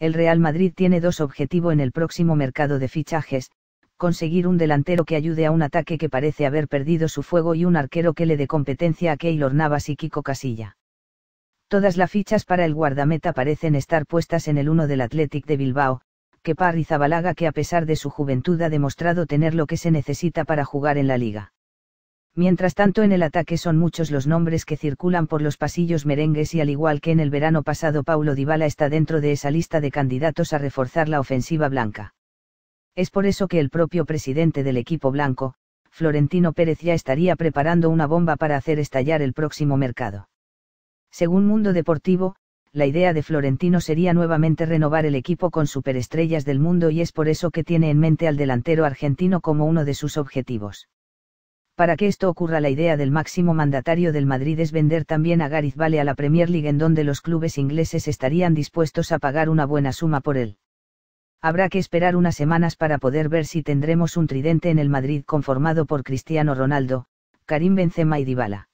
el Real Madrid tiene dos objetivos en el próximo mercado de fichajes, conseguir un delantero que ayude a un ataque que parece haber perdido su fuego y un arquero que le dé competencia a Keylor Navas y Kiko Casilla. Todas las fichas para el guardameta parecen estar puestas en el uno del Athletic de Bilbao, que zabalaga que a pesar de su juventud ha demostrado tener lo que se necesita para jugar en la liga. Mientras tanto en el ataque son muchos los nombres que circulan por los pasillos merengues y al igual que en el verano pasado Paulo Dybala está dentro de esa lista de candidatos a reforzar la ofensiva blanca. Es por eso que el propio presidente del equipo blanco, Florentino Pérez ya estaría preparando una bomba para hacer estallar el próximo mercado. Según Mundo Deportivo, la idea de Florentino sería nuevamente renovar el equipo con superestrellas del mundo y es por eso que tiene en mente al delantero argentino como uno de sus objetivos. Para que esto ocurra la idea del máximo mandatario del Madrid es vender también a Gariz Vale a la Premier League en donde los clubes ingleses estarían dispuestos a pagar una buena suma por él. Habrá que esperar unas semanas para poder ver si tendremos un tridente en el Madrid conformado por Cristiano Ronaldo, Karim Benzema y Dybala.